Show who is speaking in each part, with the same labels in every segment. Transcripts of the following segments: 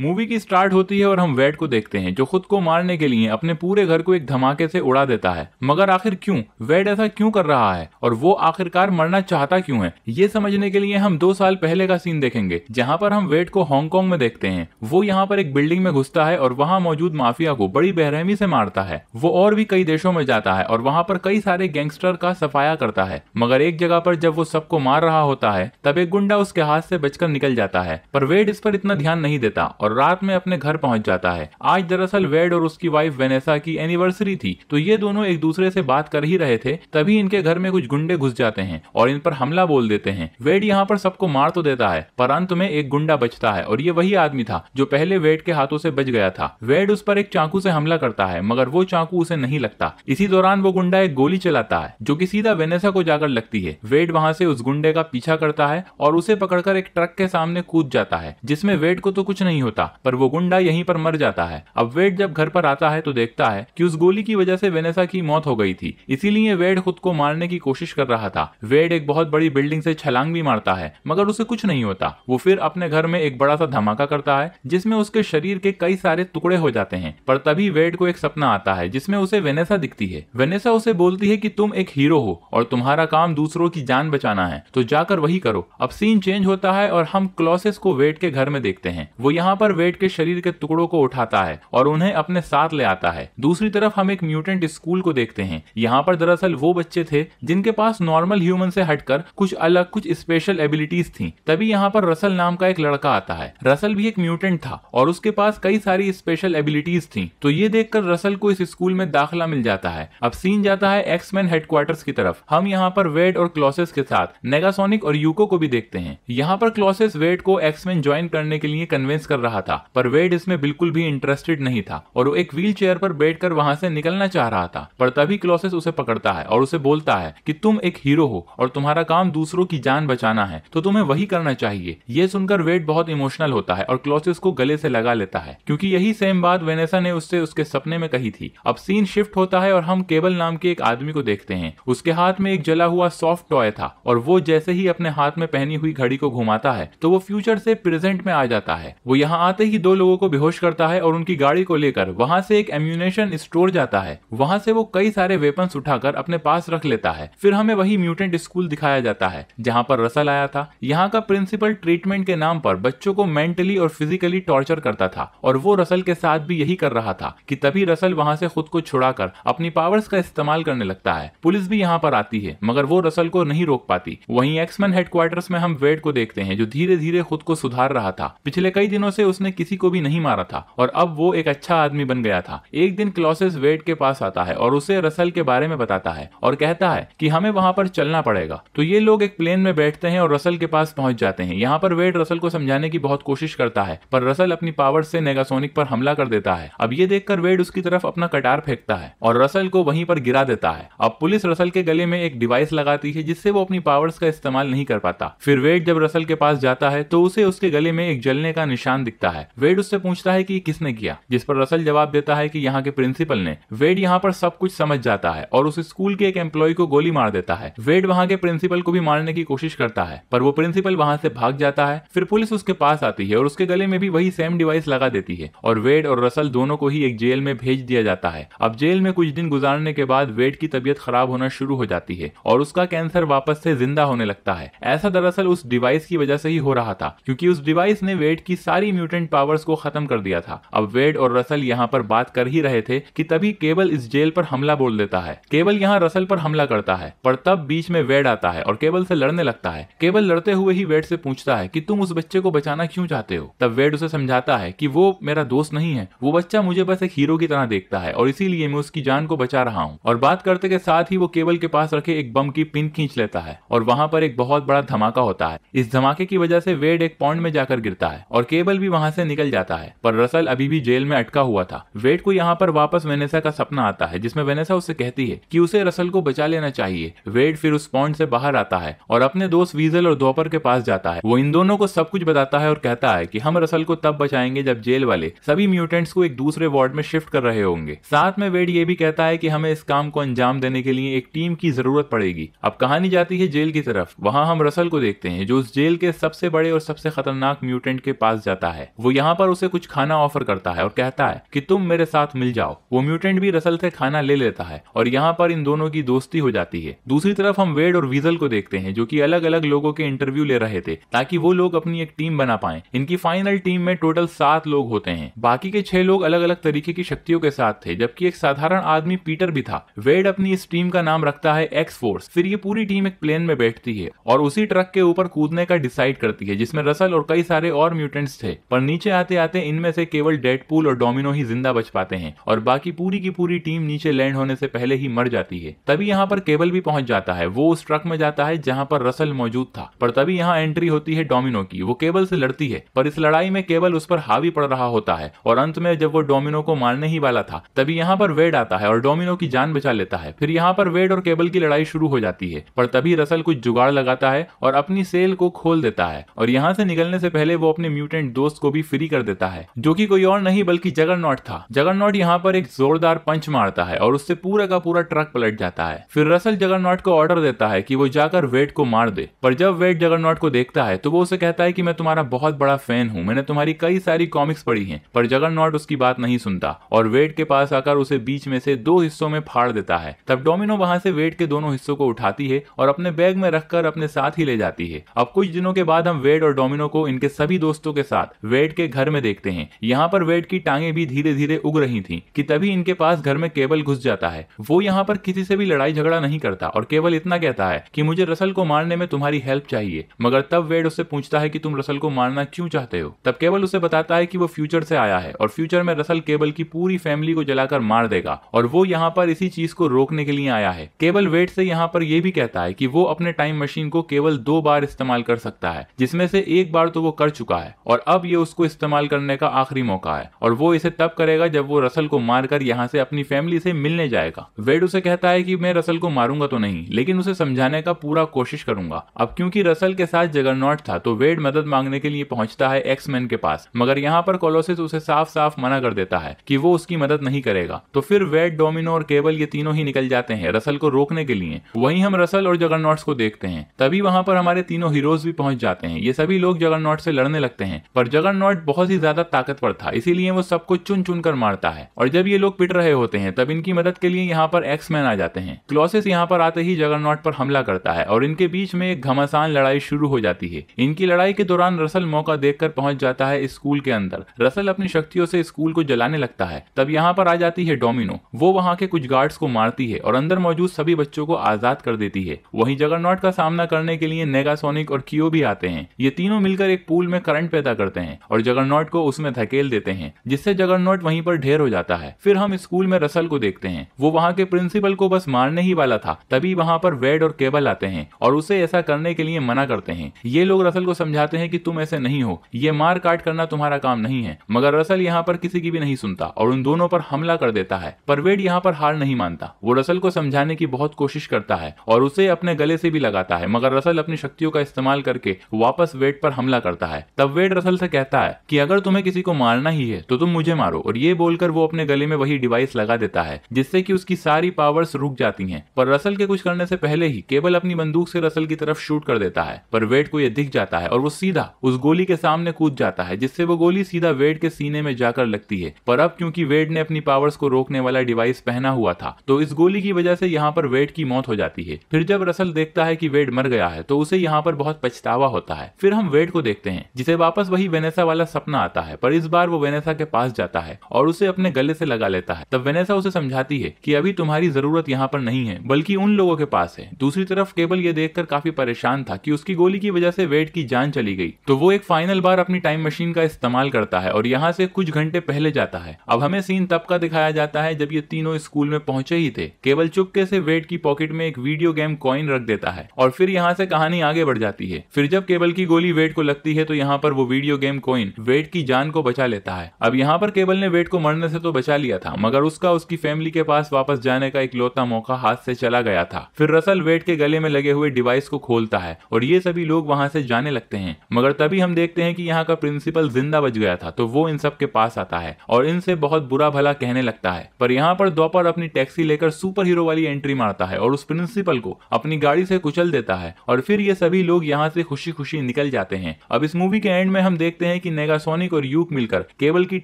Speaker 1: movie की start होती है और हम वेट को देखते हैं जो खुद को मारने के लिए अपने पूरे घर को एक धमाके से उड़ा देता है मगर आखिर क्यों वेट ऐसा क्यों कर रहा है और वो आखिरकार मरना चाहता क्यों है ये समझने के लिए हम दो साल पहले का सीन देखेंगे जहाँ पर हम वेट को हांगकांग में देखते हैं वो यहाँ पर एक बिल्डिंग में घुसता है और वहाँ मौजूद माफिया को बड़ी बेरहमी से मारता है वो और भी कई देशों में जाता है और वहाँ पर कई सारे गैंगस्टर का सफाया करता है मगर एक जगह पर जब वो सबको मार रहा होता है तब एक गुंडा उसके हाथ से बचकर निकल जाता है पर वेट इस पर इतना ध्यान नहीं देता और और रात में अपने घर पहुंच जाता है आज दरअसल वेड और उसकी वाइफ वेनेसा की एनिवर्सरी थी तो ये दोनों एक दूसरे से बात कर ही रहे थे तभी इनके घर में कुछ गुंडे घुस जाते हैं और इन पर हमला बोल देते हैं वेड यहाँ पर सबको मार तो देता है पर अंत में एक गुंडा बचता है और ये वही आदमी था जो पहले वेड के हाथों से बच गया था वेड उस पर एक चाकू से हमला करता है मगर वो चाकू उसे नहीं लगता इसी दौरान वो गुंडा एक गोली चलाता है जो की सीधा वेनेसा को जाकर लगती है वेड वहाँ से उस गुंडे का पीछा करता है और उसे पकड़कर एक ट्रक के सामने कूद जाता है जिसमे वेड को तो कुछ नहीं होता करता पर वो गुंडा यहीं पर मर जाता है अब वेड जब घर पर आता है तो देखता है कि उस गोली की वजह से वेनेसा की मौत हो गई थी इसीलिए वेड खुद को मारने की कोशिश कर रहा था वेड एक बहुत बड़ी बिल्डिंग से छलांग भी मारता है मगर उसे कुछ नहीं होता वो फिर अपने घर में एक बड़ा सा धमाका करता है जिसमें उसके शरीर के कई सारे टुकड़े हो जाते हैं पर तभी वेड को एक सपना आता है जिसमें उसे वेनेसा दिखती है वेनेसा उसे बोलती है कि तुम एक हीरो हो और तुम्हारा काम दूसरों की जान बचाना है तो जाकर वही करो अब सीन चेंज होता है और हम क्लॉसेस को वेट के घर में देखते हैं वो यहाँ पर वेट के शरीर के टुकड़ों को उठाता है और उन्हें अपने साथ ले आता है दूसरी तरफ हम एक म्यूटेंट स्कूल को देखते हैं यहाँ पर दरअसल वो बच्चे थे जिनके पास नॉर्मल ह्यूमन से हटकर कुछ अलग कुछ स्पेशल एबिलिटीज थी तभी यहाँ पर रसल नाम का एक लड़का आता है रसल भी एक म्यूटेंट था और उसके पास कई सारी स्पेशल एबिलिटीज थी तो ये देखकर रसल को इस स्कूल में दाखिला मिल जाता है अब सीन जाता है एक्समैन हेडक्वार्टर की तरफ हम यहाँ पर वेड और क्लॉसेस के साथ नेगासोनिक और यूको को भी देखते हैं यहाँ पर क्लॉसेस वेड को एक्समैन ज्वाइन करने के लिए कन्विंस कर रहा रहा था पर वेड इसमें बिल्कुल भी इंटरेस्टेड नहीं था और वो एक व्हील चेयर पर बैठ कर वहां से निकलना चाह रहा था पर तभी क्लोसेस उसे पकड़ता है और उसे बोलता है कि तुम एक हीरो हो और तुम्हारा काम दूसरों की जान बचाना है तो तुम्हें वही करना चाहिए ये सुनकर वेड बहुत इमोशनल होता है और क्लोसेस को गले से लगा लेता है क्योंकि यही सेम बात वेनेसा ने उससे उसके सपने में कही थी अब सीन शिफ्ट होता है और हम केबल नाम के एक आदमी को देखते हैं उसके हाथ में एक जला हुआ सॉफ्ट टॉय था और वो जैसे ही अपने हाथ में पहनी हुई घड़ी को घुमाता है तो वो फ्यूचर से प्रेजेंट में आ जाता है वो यहाँ वहां आते ही दो लोगों को बेहोश करता है और उनकी गाड़ी को लेकर वहां से एक एम्यूनेशन स्टोर जाता है वहां से वो कई सारे वेपन्स उठाकर अपने पास रख लेता है फिर हमें वही म्यूटेंट स्कूल दिखाया जाता है जहाँ पर रसल आया था यहाँ का प्रिंसिपल ट्रीटमेंट के नाम पर बच्चों को मेंटली और फिजिकली टॉर्चर करता था और वो रसल के साथ भी यही कर रहा था कि तभी रसल वहाँ से खुद को छुड़ाकर अपनी पावर्स का इस्तेमाल करने लगता है पुलिस भी यहाँ पर आती है मगर वो रसल को नहीं रोक पाती वहीं एक्समैन हेडक्वार्टर्स में हम वेड को देखते हैं जो धीरे धीरे खुद को सुधार रहा था पिछले कई दिनों से उसने किसी को भी नहीं मारा था और अब वो एक अच्छा आदमी बन गया था एक दिन क्लॉसेस वेड के पास आता है और उसे रसल के बारे में बताता है और कहता है कि हमें वहां पर चलना पड़ेगा तो ये लोग एक प्लेन में बैठते हैं और रसल के पास पहुंच जाते हैं यहाँ पर वेड रसल को समझाने की बहुत कोशिश करता है पर रसल अपनी पावर से नेगासोनिक पर हमला कर देता है अब ये देखकर वेड उसकी तरफ अपना कटार फेंकता है और रसल को वहीं पर गिरा देता है अब पुलिस रसल के गले में एक डिवाइस लगाती है जिससे वो अपनी पावर्स का इस्तेमाल नहीं कर पाता फिर वेड जब रसल के पास जाता है तो उसे उसके गले में एक जलने का निशान दिखता दिखता है वेड उससे पूछता है कि किसने किया जिस पर रसल जवाब देता है कि यहाँ के प्रिंसिपल ने वेड यहाँ पर सब कुछ समझ जाता है और उस स्कूल के एक एम्प्लॉय को गोली मार देता है वेड वहाँ के प्रिंसिपल को भी मारने की कोशिश करता है पर वो प्रिंसिपल वहाँ से भाग जाता है फिर पुलिस उसके पास आती है और उसके गले में भी वही सेम डिवाइस लगा देती है और वेड और रसल दोनों को ही एक जेल में भेज दिया जाता है अब जेल में कुछ दिन गुजारने के बाद वेड की तबीयत खराब होना शुरू हो जाती है और उसका कैंसर वापस से जिंदा होने लगता है ऐसा दरअसल उस डिवाइस की वजह से ही हो रहा था क्योंकि उस डिवाइस ने वेट की सारी म्यूटेंट पावर्स को खत्म कर दिया था अब वेड और रसल यहाँ पर बात कर ही रहे थे कि तभी केबल इस जेल पर हमला बोल देता है केबल यहाँ रसल पर हमला करता है पर तब बीच में वेड आता है और केबल से लड़ने लगता है केबल लड़ते हुए ही वेड से पूछता है कि तुम उस बच्चे को बचाना क्यों चाहते हो तब वेड उसे समझाता है कि वो मेरा दोस्त नहीं है वो बच्चा मुझे बस एक हीरो की तरह देखता है और इसीलिए मैं उसकी जान को बचा रहा हूँ और बात करते के साथ ही वो केबल के पास रखे एक बम की पिन खींच लेता है और वहाँ पर एक बहुत बड़ा धमाका होता है इस धमाके की वजह से वेड एक पॉइंट में जाकर गिरता है और केबल भी वहां से निकल जाता है पर रसल अभी भी जेल में अटका हुआ था वेट को यहाँ पर वापस वेनेसा का सपना आता है जिसमें वेनेसा उसे कहती है की उसे रसल को बचा लेना चाहिए वेट फिर उस पॉइंट से बाहर आता है और अपने दोस्त वीजल और दोपहर के पास जाता है वो इन दोनों को सब कुछ बताता है और कहता है की हम रसल को तब बचाएंगे जब जेल वाले सभी म्यूटेंट्स को एक दूसरे वार्ड में शिफ्ट कर रहे होंगे साथ में वेड ये भी कहता है की हमें इस काम को अंजाम देने के लिए एक टीम की जरूरत पड़ेगी अब कहानी जाती है जेल की तरफ वहाँ हम रसल को देखते हैं जो उस जेल के सबसे बड़े और सबसे खतरनाक म्यूटेंट के पास जाता है वो यहाँ पर उसे कुछ खाना ऑफर करता है और कहता है कि तुम मेरे साथ मिल जाओ वो म्यूटेंट भी रसल से खाना ले लेता है और यहाँ पर इन दोनों की दोस्ती हो जाती है दूसरी तरफ हम वेड और वीजल को देखते हैं जो की अलग अलग लोगों के इंटरव्यू ले रहे थे ताकि वो लोग अपनी एक टीम बना पाए इनकी फाइनल टीम में टोटल सात लोग होते हैं बाकी के छह लोग अलग अलग तरीके की शक्तियों के साथ थे जबकि एक साधारण आदमी पीटर भी था वेड अपनी इस टीम का नाम रखता है एक्स फोर्स फिर ये पूरी टीम एक प्लेन में बैठती है और उसी ट्रक के ऊपर कूदने का डिसाइड करती है जिसमें रसल और कई सारे और म्यूटेंट्स थे पर पर नीचे आते आते इनमें से केवल डेडपूल और डोमिनो ही जिंदा बच पाते हैं और बाकी पूरी की पूरी टीम नीचे लैंड होने से पहले ही मर जाती है तभी यहाँ पर केबल भी पहुंच जाता है वो उस ट्रक में जाता है जहाँ पर रसल मौजूद था पर तभी यहाँ एंट्री होती है डोमिनो की वो केबल से लड़ती है पर इस लड़ाई में केबल उस पर हावी पड़ रहा होता है और अंत में जब वो डोमिनो को मारने ही वाला था तभी यहाँ पर वेड आता है और डोमिनो की जान बचा लेता है फिर यहाँ पर वेड और केबल की लड़ाई शुरू हो जाती है पर तभी रसल कुछ जुगाड़ लगाता है और अपनी सेल को खोल देता है और यहाँ से निकलने से पहले वो अपने म्यूटेंट दोस्त को को भी फ्री कर देता है जो कि कोई और नहीं बल्कि जगरनॉट था जगरनॉट यहाँ पर एक जोरदार पंच मारता है और उससे पूरा का पूरा ट्रक पलट जाता है फिर रसल जगरनॉट को ऑर्डर देता है कि वो जाकर वेट को मार दे पर जब वेट जगरनॉट को देखता है तो वो उसे कहता है कि मैं तुम्हारा बहुत बड़ा फैन हूँ मैंने तुम्हारी कई सारी कॉमिक्स पढ़ी है पर जगरनॉट उसकी बात नहीं सुनता और वेट के पास आकर उसे बीच में से दो हिस्सों में फाड़ देता है तब डोमिनो वहां से वेट के दोनों हिस्सों को उठाती है और अपने बैग में रखकर अपने साथ ही ले जाती है अब कुछ दिनों के बाद हम वेट और डोमिनो को इनके सभी दोस्तों के साथ वेड के घर में देखते हैं यहाँ पर वेड की टांगे भी धीरे धीरे उग रही थी कि तभी इनके पास घर में केबल घुस जाता है वो यहाँ पर किसी से भी लड़ाई झगड़ा नहीं करता और केवल इतना कहता है कि मुझे रसल को मारने में तुम्हारी हेल्प चाहिए मगर तब वेड उससे पूछता है कि तुम रसल को मारना क्यों चाहते हो तब केवल उसे बताता है कि वो फ्यूचर से आया है और फ्यूचर में रसल केबल की पूरी फैमिली को जलाकर मार देगा और वो यहाँ पर इसी चीज को रोकने के लिए आया है केवल वेट से यहाँ पर यह भी कहता है कि वो अपने टाइम मशीन को केवल दो बार इस्तेमाल कर सकता है जिसमें से एक बार तो वो कर चुका है और अब ये उसको इस्तेमाल करने का आखिरी मौका है और वो इसे तब करेगा जब वो रसल को मारकर यहाँ से अपनी फैमिली से मिलने जाएगा वेड उसे कहता है कि मैं रसल को मारूंगा तो नहीं लेकिन उसे समझाने का पूरा कोशिश करूंगा अब क्योंकि रसल के साथ जगरनॉट था तो वेड मदद मांगने के लिए पहुंचता है एक्समैन के पास मगर यहाँ पर कोलोसिस उसे साफ साफ मना कर देता है कि वो उसकी मदद नहीं करेगा तो फिर वेड डोमिनो और केबल ये तीनों ही निकल जाते हैं रसल को रोकने के लिए वहीं हम रसल और जगरनॉट्स को देखते हैं तभी वहां पर हमारे तीनों हीरोज भी पहुंच जाते हैं ये सभी लोग जगरनॉट से लड़ने लगते हैं पर जगह नॉट बहुत ही ज्यादा ताकतवर था इसीलिए वो सबको चुन चुन कर मारता है और जब ये लोग पिट रहे होते हैं तब इनकी मदद के लिए यहाँ पर एक्समैन आ जाते हैं क्लोसिस यहाँ पर आते ही जगरनॉट पर हमला करता है और इनके बीच में एक घमासान लड़ाई शुरू हो जाती है इनकी लड़ाई के दौरान रसल मौका देख कर पहुंच जाता है स्कूल के अंदर रसल अपनी शक्तियों से स्कूल को जलाने लगता है तब यहाँ पर आ जाती है डोमिनो वो वहाँ के कुछ गार्ड्स को मारती है और अंदर मौजूद सभी बच्चों को आजाद कर देती है वही जगरनॉट का सामना करने के लिए नेगासोनिक और कियो भी आते हैं ये तीनों मिलकर एक पूल में करंट पैदा करते हैं और जगरनॉट को उसमें धकेल देते हैं जिससे जगरनॉट वहीं पर ढेर हो जाता है फिर हम स्कूल में रसल को देखते हैं वो वहाँ के प्रिंसिपल को बस मारने ही वाला था तभी वहाँ पर वेड और केबल आते हैं और उसे ऐसा करने के लिए मना करते हैं ये लोग रसल को समझाते हैं कि तुम ऐसे नहीं हो ये मार काट करना तुम्हारा काम नहीं है मगर रसल यहाँ पर किसी की भी नहीं सुनता और उन दोनों पर हमला कर देता है पर वेड यहाँ पर हार नहीं मानता वो रसल को समझाने की बहुत कोशिश करता है और उसे अपने गले से भी लगाता है मगर रसल अपनी शक्तियों का इस्तेमाल करके वापस वेड पर हमला करता है तब वेड रसल से कहता कहता है कि अगर तुम्हें किसी को मारना ही है तो तुम मुझे मारो और ये बोलकर वो अपने गले में वही डिवाइस लगा देता है जिससे कि उसकी सारी पावर्स रुक जाती हैं पर रसल के कुछ करने से पहले ही केवल अपनी बंदूक से रसल की तरफ शूट कर देता है पर वेट को यह दिख जाता है और वो सीधा उस गोली के सामने कूद जाता है जिससे वो गोली सीधा वेट के सीने में जाकर लगती है पर अब क्योंकि वेट ने अपनी पावर्स को रोकने वाला डिवाइस पहना हुआ था तो इस गोली की वजह से यहाँ पर वेट की मौत हो जाती है फिर जब रसल देखता है की वेट मर गया है तो उसे यहाँ पर बहुत पछतावा होता है फिर हम वेट को देखते हैं जिसे वापस वही वेने वेनेसा वाला सपना आता है पर इस बार वो वेनेसा के पास जाता है और उसे अपने गले से लगा लेता है तब वेनेसा उसे समझाती है कि अभी तुम्हारी जरूरत यहाँ पर नहीं है बल्कि उन लोगों के पास है दूसरी तरफ केबल ये देखकर काफी परेशान था कि उसकी गोली की वजह से वेट की जान चली गई तो वो एक फाइनल बार अपनी टाइम मशीन का इस्तेमाल करता है और यहाँ से कुछ घंटे पहले जाता है अब हमें सीन तब का दिखाया जाता है जब ये तीनों स्कूल में पहुंचे ही थे केवल चुपके से वेट की पॉकेट में एक वीडियो गेम कॉइन रख देता है और फिर यहाँ से कहानी आगे बढ़ जाती है फिर जब केबल की गोली वेट को लगती है तो यहाँ पर वो वीडियो गेम कोइन वेट की जान को बचा लेता है अब यहाँ पर केबल ने वेट को मरने से तो बचा लिया था मगर उसका उसकी फैमिली के पास वापस जाने का इकलौता मौका हाथ से चला गया था फिर रसल वेट के गले में लगे हुए डिवाइस को खोलता है और ये सभी लोग वहाँ से जाने लगते हैं मगर तभी हम देखते हैं कि यहाँ का प्रिंसिपल जिंदा बच गया था तो वो इन सब के पास आता है और इनसे बहुत बुरा भला कहने लगता है पर यहाँ पर दोपहर अपनी टैक्सी लेकर सुपर हीरो वाली एंट्री मारता है और उस प्रिंसिपल को अपनी गाड़ी से कुचल देता है और फिर ये सभी लोग यहाँ से खुशी खुशी निकल जाते हैं अब इस मूवी के एंड में हम देखते हैं हैं कि नेगासोनिक और यूक मिलकर केबल की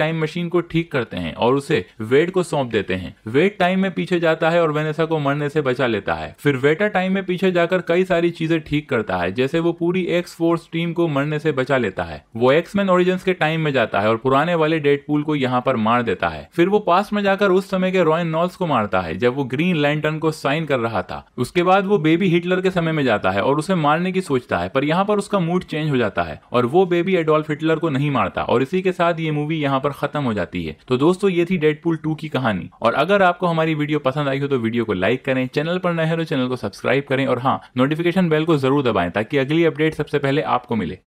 Speaker 1: टाइम मशीन को ठीक करते हैं और उसे वेड को सौंप देते हैं वेड टाइम में पीछे जाता है और वेनेसा को मरने से बचा लेता है फिर वेटा टाइम में पीछे जाकर कई सारी चीजें ठीक करता है जैसे वो पूरी एक्स फोर्स टीम को मरने से बचा लेता है वो एक्स मैन ओरिजिन के टाइम में जाता है और पुराने वाले डेट को यहाँ पर मार देता है फिर वो पास में जाकर उस समय के रॉयन नॉल्स को मारता है जब वो ग्रीन लैंटर्न को साइन कर रहा था उसके बाद वो बेबी हिटलर के समय में जाता है और उसे मारने की सोचता है पर यहाँ पर उसका मूड चेंज हो जाता है और वो बेबी एडोल्फ हिटलर को नहीं मारता और इसी के साथ ये मूवी यहाँ पर खत्म हो जाती है तो दोस्तों ये थी डेडपूल टू की कहानी और अगर आपको हमारी वीडियो पसंद आई हो तो वीडियो को लाइक करें चैनल पर नए हो तो चैनल को सब्सक्राइब करें और हाँ नोटिफिकेशन बेल को जरूर दबाएं ताकि अगली अपडेट सबसे पहले आपको मिले